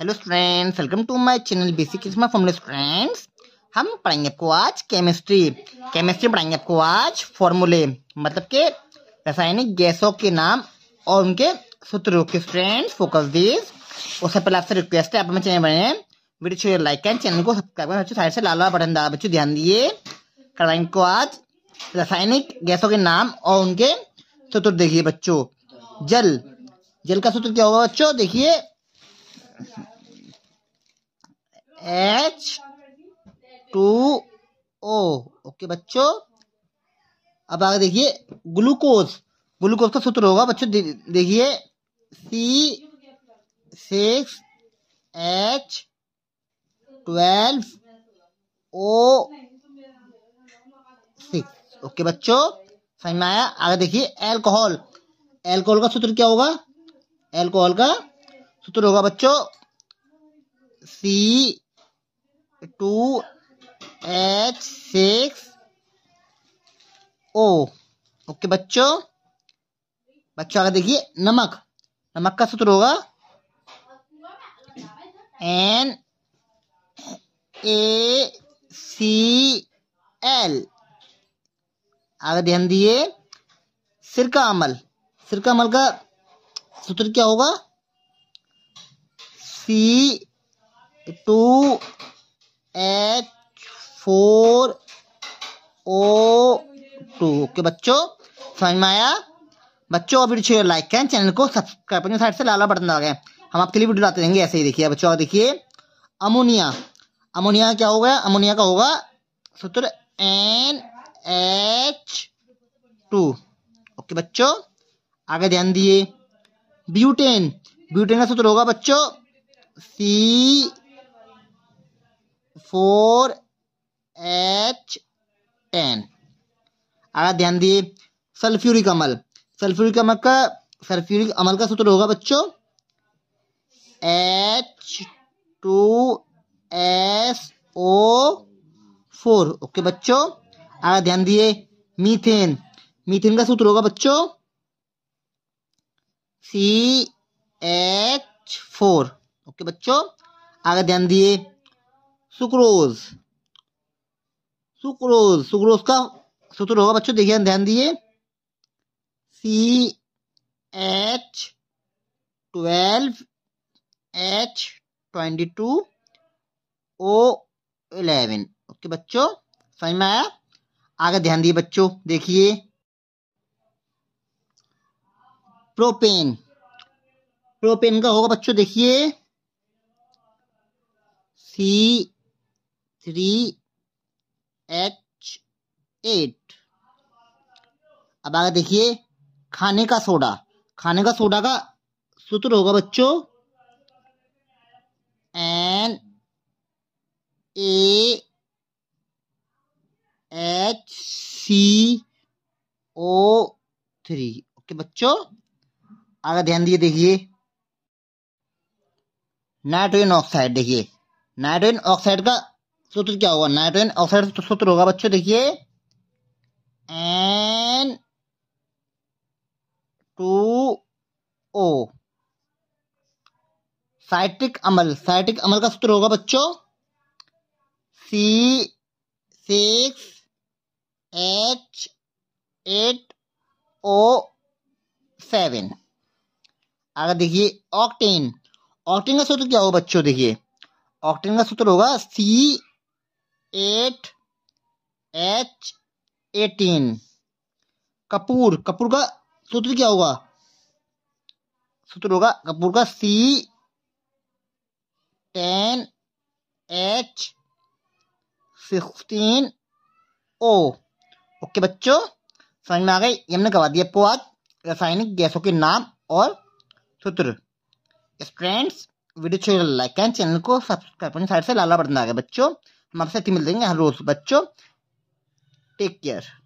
hello students welcome to my channel basic इसमें formula students हम पढ़ेंगे आपको आज केमिस्ट्री केमिस्ट्री पढ़ाएंगे आपको आज फॉर्मूले मतलब के रासायनिक गैसों के नाम और उनके सूत्र के स्टूडेंट्स फोकस दिस उससे पहले आपसे रिक्वेस्ट है आप हमें चैनल बने वीडियो छोड़िए लाइक एंड चैनल को सब्सक्राइब करें साइड से लाल बटन दबा बच्चों ध्यान दिए कराएंगे को आज रासायनिक गैसों के नाम और उनके सूत्र देखिए बच्चों जल जल का सूत्र क्या होगा बच्चों देखिए एच टू ओ ओके बच्चों अब आगे देखिए ग्लूकोज ग्लूकोज का सूत्र होगा बच्चों देखिए C six H twelve O six okay बच्चों समझ में आया आगे देखिए एल्कोहल एल्कोहल का सूत्र क्या होगा एल्कोहल का सूत्र होगा बच्चों C two H six O okay बच्चों बच्चों आगे देखिए नमक नमक का सूत्र होगा एन ए सी एल आगे ध्यान दिए सिर का अमल का अमल का सूत्र क्या होगा C two H four O two okay बच्चों समझ में आया बच्चों अभी वीडियो लाइक करें चैनल को सब्सक्राइब करें साइड से लाल बटन दबा हम आपके लिए वीडियो लाते रहेंगे ऐसे ही देखिए बच्चों देखिए अमोनिया अमोनिया क्या होगा अमोनिया का होगा सूत्र एन एच टू ओके बच्चों आगे ध्यान दिए ब्यूटेन ब्यूटेन का सूत्र होगा बच्चों सी फोर एच टेन आगे ध्यान दिए सल्फ्यूरिक अमल सल्फ्यूरिक अमल का सल्फ्यूरिक अमल का सूत्र होगा बच्चों H two S O four okay बच्चों आगे ध्यान दिए मीथेन मीथेन का सूत्र होगा बच्चों सी एच फोर ओके बच्चों आगे ध्यान दिए सुक्रोज सुक्रोज सुक्रोज का सूत्र होगा बच्चों देखिए ध्यान दिए C H twelve H twenty two O eleven okay बच्चों समझ में आया आगे ध्यान दिए बच्चों देखिए प्रोपेन प्रोपेन का होगा बच्चों देखिए सी थ्री एच एट अब आगे देखिए खाने का सोडा खाने का सोडा का सूत्र होगा बच्चों N A H C O three okay बच्चों आगे ध्यान दिए देखिए नाइट्रोजन ऑक्साइड देखिए नाइट्रोजन ऑक्साइड का सूत्र क्या होगा नाइट्रोजन ऑक्साइड तो सूत्र होगा बच्चों देखिए एन टू ओ साइट्रिक अमल साइट्रिक अमल का सूत्र होगा बच्चों C six H eight O seven आगे देखिए ऑक्टेन ऑक्टेन का सूत्र क्या होगा बच्चों देखिए ऑक्टेन का सूत्र होगा सी एट एच एटीन कपूर कपूर का सूत्र क्या होगा सूत्र होगा कपूर का C ten H sixteen O okay बच्चों समझ में आ गए ये हमने करवा दिया आपको तो आज रासायनिक गैसों के नाम और सूत्र स्ट्रेंड्स वीडियो लाइक एंड चैनल को सब्सक्राइब करने साइड से लाला बढ़ना आ गया बच्चों ही मिल देंगे हर रोज बच्चों टेक केयर